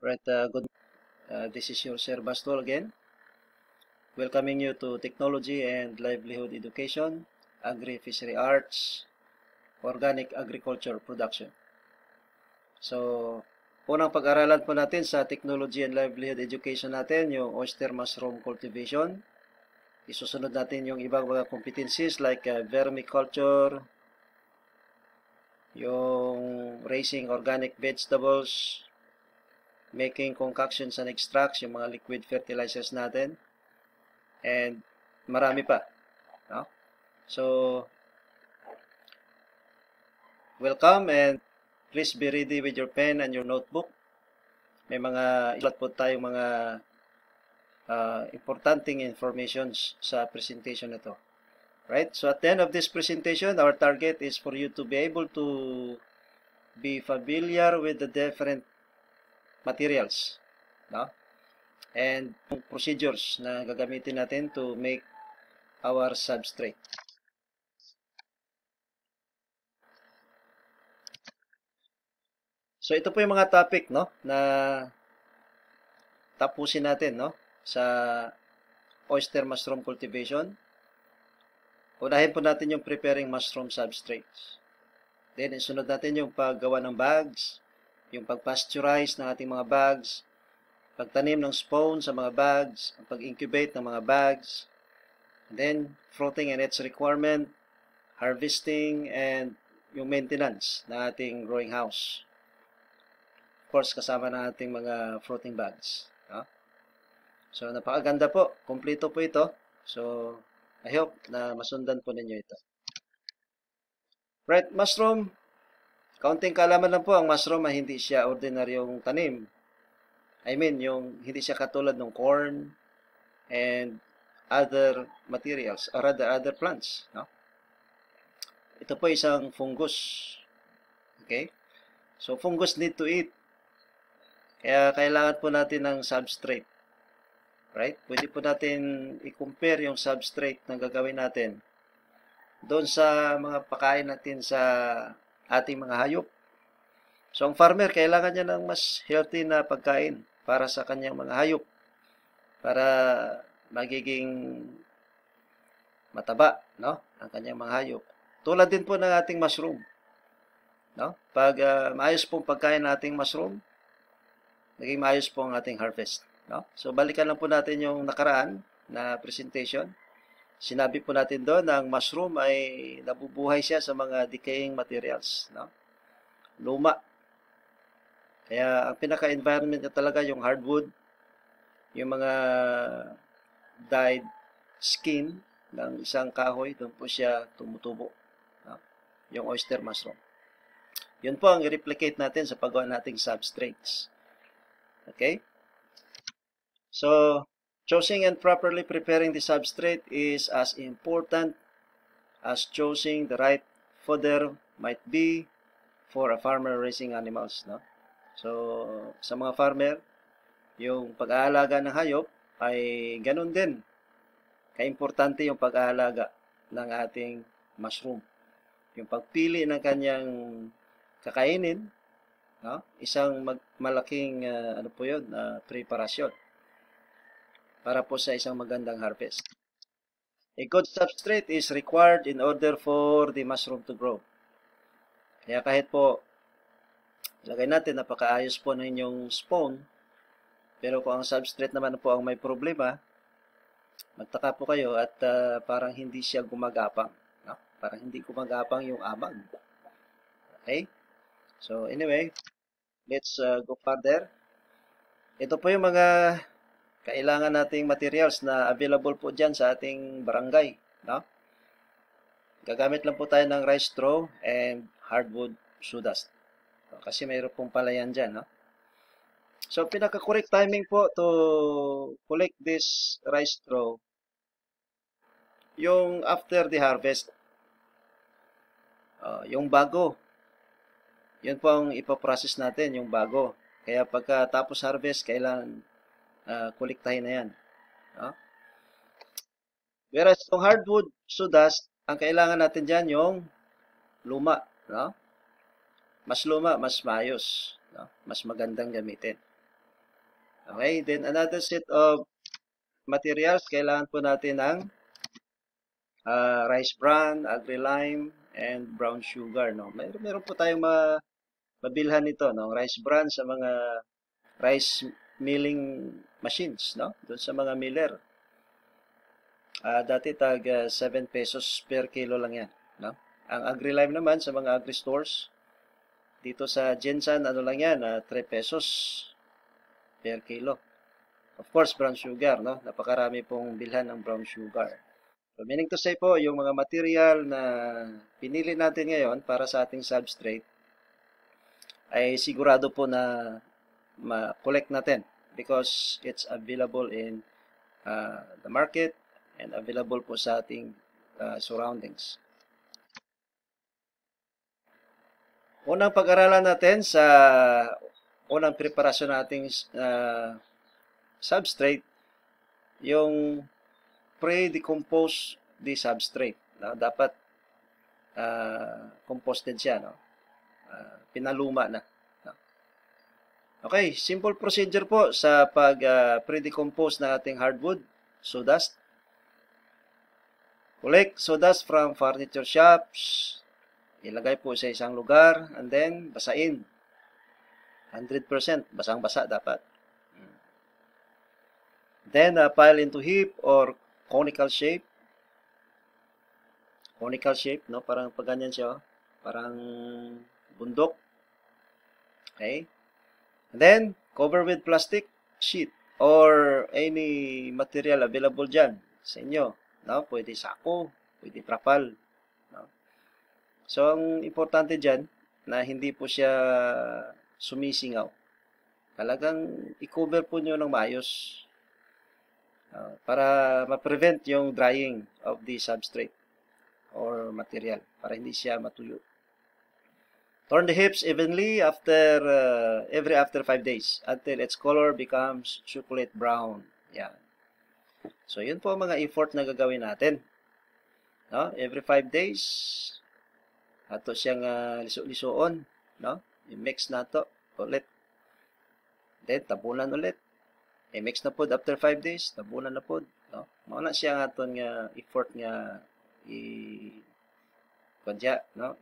Right, uh, good uh, This is your Sir Bastol again, welcoming you to Technology and Livelihood Education, Agri-Fishery Arts, Organic Agriculture Production. So, unang pag-aralan po natin sa Technology and Livelihood Education natin, yung oyster mushroom cultivation. Isusunod natin yung ibang mga competencies like uh, vermiculture, yung raising organic vegetables, making concoctions and extracts, yung mga liquid fertilizers natin, and marami pa. No? So, welcome and please be ready with your pen and your notebook. May mga ilat po tayong mga uh, importanting informations sa presentation na to. Right? So at the end of this presentation, our target is for you to be able to be familiar with the different materials. No? And procedures na gagamitin natin to make our substrate. So ito po yung mga topic no na tapusin natin no sa oyster mushroom cultivation. Unahin po natin yung preparing mushroom substrates. Then sunod natin yung paggawa ng bags, yung pagpasteurize ng ating mga bags, pagtanim ng spawn sa mga bags, ang pag-incubate ng mga bags, and then fruiting and its requirement, harvesting, and yung maintenance ng ating growing house. Of course, kasama na ating mga fruiting bags. No? So, napakaganda po. Kompleto po ito. So, I hope na masundan po ninyo ito. Right, mushroom, Kaunting kalaman lang po, ang mushroom ay hindi siya ordinaryong tanim. I mean, yung hindi siya katulad ng corn and other materials or rather other plants. No? Ito po isang fungus. Okay? So, fungus need to eat. Kaya kailangan po natin ng substrate. Right? Pwede po natin i-compare yung substrate na gagawin natin doon sa mga pakain natin sa ating mga hayop. So ang farmer, kailangan niya ng mas healthy na pagkain para sa kanyang mga hayop para magiging mataba, no? Ang kanyang mga hayop. Tulad din po ng ating mushroom. No? Pag uh, maayos pong pagkain ng ating mushroom, naging maayos po ang ating harvest. No? So, balikan lang po natin yung nakaraan na presentation. Sinabi po natin doon na ang mushroom ay nabubuhay siya sa mga decaying materials, no? Luma. Kaya ang pinaka-environment niya talaga yung hardwood, yung mga dyed skin ng isang kahoy, doon po siya tumutubo. No? Yung oyster mushroom. Yun po ang i-replicate natin sa paggawa nating substrates. Okay? So, Choosing and properly preparing the substrate is as important as choosing the right fodder might be for a farmer raising animals. No? So, sa mga farmer, yung pag-aalaga ng hayop ay ganun din. Kaimportante yung pag-aalaga ng ating mushroom. Yung pagpili ng kanyang kakainin, no? isang mag- malaking uh, ah, ano po yun, uh, preparasyon para po sa isang magandang harvest. A good substrate is required in order for the mushroom to grow. Kaya kahit po, lagay natin, napakaayos po ng inyong spawn, pero kung ang substrate naman po ang may problema, magtaka po kayo at uh, parang hindi siya gumagapang. No? Parang hindi gumagapang yung abag. Okay? So anyway, let's uh, go further. Ito po yung mga kailangan nating materials na available po dyan sa ating barangay. No? Gagamit lang po tayo ng rice straw and hardwood sawdust. kasi mayroon pong palayan dyan. No? So, pinaka-correct timing po to collect this rice straw yung after the harvest. Uh, yung bago. Yun po ang ipaprocess natin, yung bago. Kaya pagkatapos harvest, kailan uh, kolektahin na yan. No? Whereas itong hardwood sawdust, ang kailangan natin dyan yung luma. No? Mas luma, mas maayos. No? Mas magandang gamitin. Okay, then another set of materials, kailangan po natin ng uh, rice bran, agri-lime, and brown sugar. No? Mer meron po tayong ma mabilhan nito, no? rice bran sa mga rice milling machines, no? Doon sa mga miller. Uh, dati tag uh, ah, 7 pesos per kilo lang yan, no? Ang AgriLime naman sa mga agri stores dito sa Jensan ano lang yan, uh, ah, 3 pesos per kilo. Of course, brown sugar, no? Napakarami pong bilhan ng brown sugar. So, meaning to say po, yung mga material na pinili natin ngayon para sa ating substrate ay sigurado po na ma-collect natin because it's available in uh, the market and available po sa ating uh, surroundings. Unang pag-aralan natin sa unang preparasyon nating uh, substrate, yung pre-decompose the substrate. No? Dapat uh, composted siya. No? Uh, pinaluma na. Okay, simple procedure po sa pag-pre-decompose ah, uh, ng ating hardwood, sawdust. Collect sawdust from furniture shops. Ilagay po sa isang lugar and then basain. 100%, basang-basa dapat. Hmm. Then, uh, pile into heap or conical shape. Conical shape, no? Parang pag ganyan siya, oh. Parang bundok. Okay? And then, cover with plastic sheet or any material available dyan sa inyo. No? Pwede sako, pwede trapal. No? So, ang importante dyan, na hindi po siya sumisingaw. Talagang i-cover po nyo ng maayos uh, para ma-prevent yung drying of the substrate or material para hindi siya matuyo. Turn the hips evenly after uh, every after 5 days until its color becomes chocolate brown. Yan. So, yun po mga effort na gagawin natin. No? Every 5 days, ato siyang uh, liso-lisoon. No? I-mix na to ulit. Then, tabunan ulit. I-mix na po after 5 days, tabunan na po. No? Mauna siya nga aton nga uh, effort nga i kanya, no?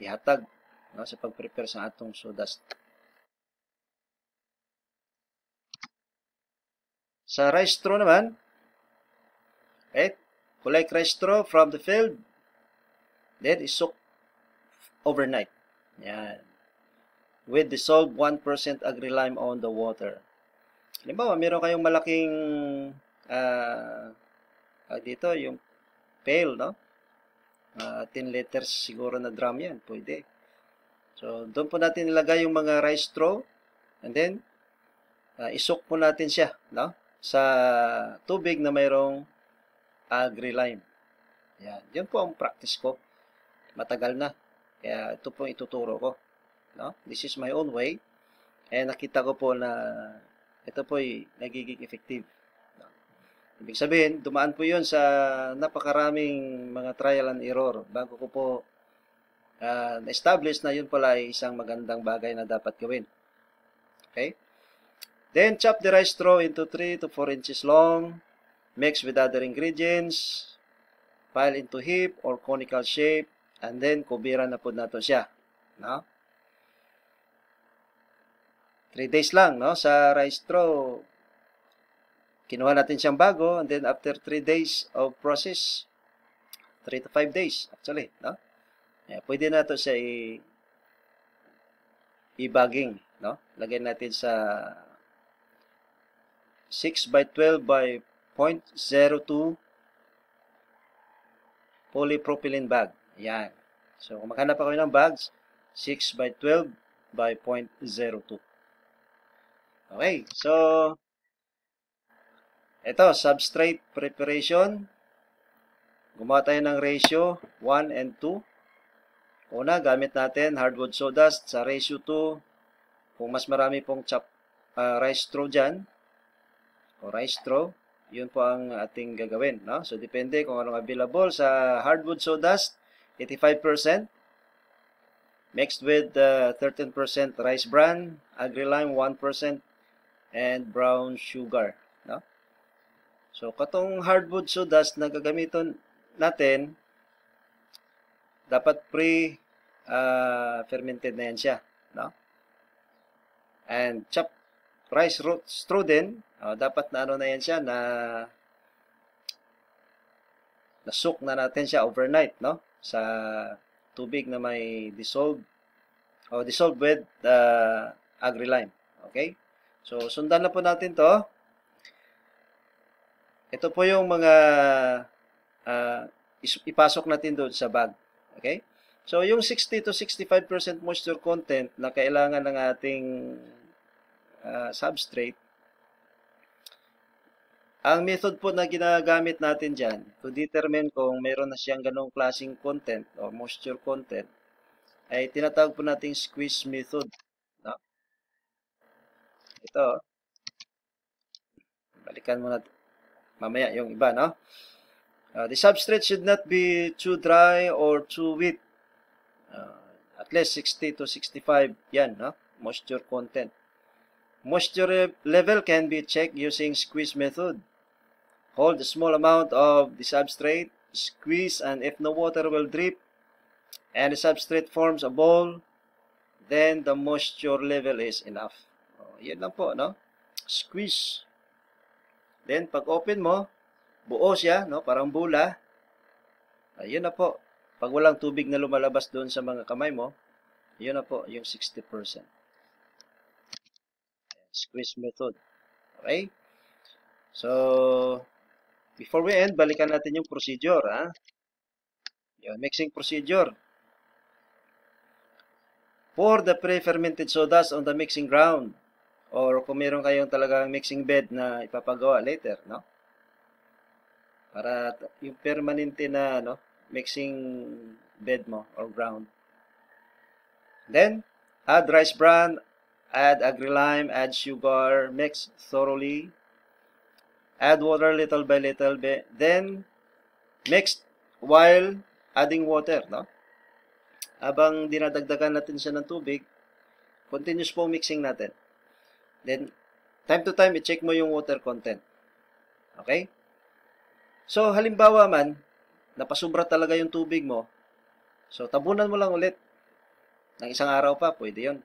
Ihatag no, sa pag-prepare sa atong sawdust. Sa rice straw naman, okay, collect rice straw from the field, then isoak overnight. Yan. With dissolved 1% agri-lime on the water. Halimbawa, meron kayong malaking uh, dito, yung pail, no? Uh, ah, 10 liters siguro na drum yan. Pwede. So, doon po natin ilagay yung mga rice straw. And then, uh, isok po natin siya no? sa tubig na mayroong agri-lime. Yan. Yan po ang practice ko. Matagal na. Kaya ito po ituturo ko. No? This is my own way. Eh, nakita ko po na ito po ay nagiging effective. No? Ibig sabihin, dumaan po yun sa napakaraming mga trial and error bago ko po uh, na-establish na yun pala ay isang magandang bagay na dapat gawin. Okay? Then, chop the rice straw into 3 to 4 inches long. Mix with other ingredients. Pile into heap or conical shape. And then, kubiran na po nato siya. No? 3 days lang, no? Sa rice straw, kinuha natin siyang bago. And then, after 3 days of process, 3 to 5 days, actually, no? Eh, pwede na to siya i i-bagging, no? Lagyan natin sa 6 by 12 by 0.02 polypropylene bag. Yan. So, kung maghanap ako ng bags, 6 by 12 by 0.02. Okay. So, ito, substrate preparation. Gumawa tayo ng ratio 1 and 2. Una, gamit natin hardwood sawdust sa ratio 2. Kung mas marami pong chap, uh, rice straw dyan, o rice straw, yun po ang ating gagawin. No? So, depende kung anong available sa hardwood sawdust, 85%. Mixed with uh, ah, 13% rice bran, agri-lime 1%, and brown sugar. No? So, katong hardwood sawdust na gagamitin natin, dapat pre uh, fermented na yan siya, no? And chop rice straw din, uh, dapat na ano na yan siya na nasuk na natin siya overnight, no? Sa tubig na may dissolved o oh, dissolved with uh, agri-lime. Okay? So, sundan na po natin to. Ito po yung mga uh, ipasok natin doon sa bag. Okay? So, yung 60 to 65% moisture content na kailangan ng ating uh, substrate, ang method po na ginagamit natin dyan to determine kung mayroon na siyang ganong klaseng content o moisture content ay tinatawag po nating squeeze method. No? Ito. Balikan muna mamaya yung iba, no? Uh, the substrate should not be too dry or too wet. Uh, at least 60 to 65 yan, no? moisture content. Moisture level can be checked using squeeze method. Hold a small amount of the substrate, squeeze, and if no water will drip, and the substrate forms a ball, then the moisture level is enough. Oh, yan lang po, no? Squeeze. Then, pag open mo, buo siya, no? parang bula. Ayun na po. Pag walang tubig na lumalabas doon sa mga kamay mo, yun na po yung 60%. Squeeze method. Okay? So, before we end, balikan natin yung procedure. Ha? Yung mixing procedure. Pour the pre-fermented sodas on the mixing ground. Or kung meron kayong talagang mixing bed na ipapagawa later, no? Para yung permanente na ano, mixing bed mo or ground. Then, add rice bran, add agri-lime, add sugar, mix thoroughly. Add water little by little bit. Then, mix while adding water, no? Habang dinadagdagan natin siya ng tubig, continuous po mixing natin. Then, time to time, i-check mo yung water content. Okay? So, halimbawa man, napasubra talaga yung tubig mo, so tabunan mo lang ulit. Nang isang araw pa, pwede yun.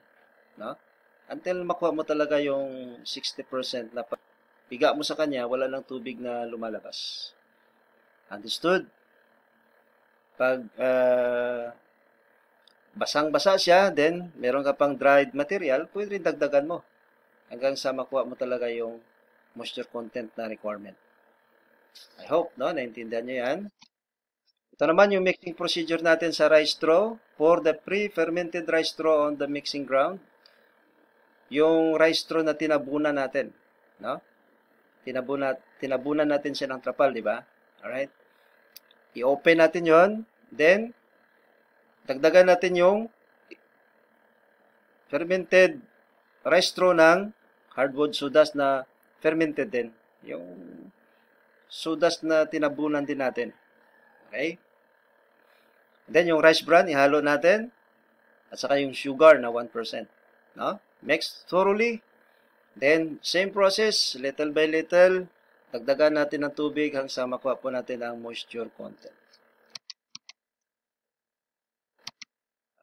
No? Until makuha mo talaga yung 60% na piga mo sa kanya, wala ng tubig na lumalabas. Understood? Pag uh, basang-basa siya, then meron ka pang dried material, pwede rin dagdagan mo hanggang sa makuha mo talaga yung moisture content na requirement. I hope, no? Naintindihan nyo yan. Ito naman yung mixing procedure natin sa rice straw. Pour the pre-fermented rice straw on the mixing ground. Yung rice straw na tinabunan natin, no? Tinabunan, tinabunan natin siya ng trapal, di ba? Alright? I-open natin yon Then, dagdagan natin yung fermented rice straw ng hardwood sodas na fermented din. Yung sudas na tinabunan din natin. Okay? And then, yung rice bran, ihalo natin. At saka yung sugar na 1%. No? Mix thoroughly. Then, same process, little by little, dagdagan natin ng tubig hanggang sa makuha po natin ang moisture content.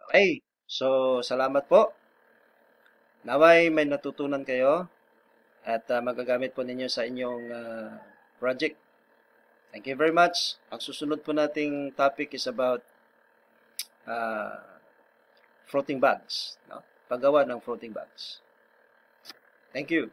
Okay. So, salamat po. Naway may natutunan kayo at uh, magagamit po ninyo sa inyong uh, project. Thank you very much. Ang susunod po nating topic is about uh, floating bags. No? Paggawa ng floating bags. Thank you.